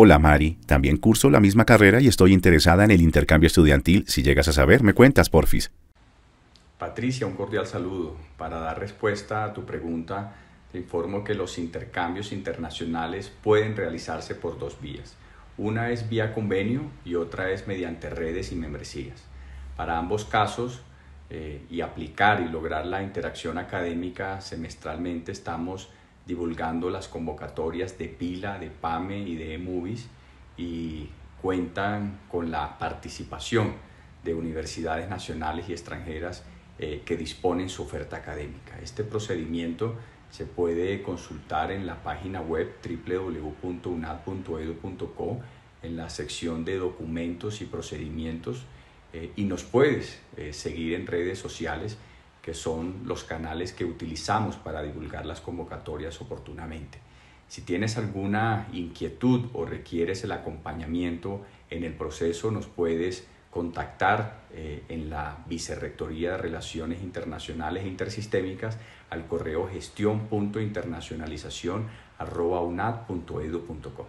Hola Mari, también curso la misma carrera y estoy interesada en el intercambio estudiantil. Si llegas a saber, me cuentas, porfis. Patricia, un cordial saludo. Para dar respuesta a tu pregunta, te informo que los intercambios internacionales pueden realizarse por dos vías. Una es vía convenio y otra es mediante redes y membresías. Para ambos casos, eh, y aplicar y lograr la interacción académica semestralmente, estamos divulgando las convocatorias de Pila, de PAME y de Movies y cuentan con la participación de universidades nacionales y extranjeras eh, que disponen su oferta académica. Este procedimiento se puede consultar en la página web www.unad.edu.co en la sección de documentos y procedimientos eh, y nos puedes eh, seguir en redes sociales que son los canales que utilizamos para divulgar las convocatorias oportunamente. Si tienes alguna inquietud o requieres el acompañamiento en el proceso, nos puedes contactar eh, en la Vicerrectoría de Relaciones Internacionales e Intersistémicas al correo gestión.internacionalización.unad.edu.com.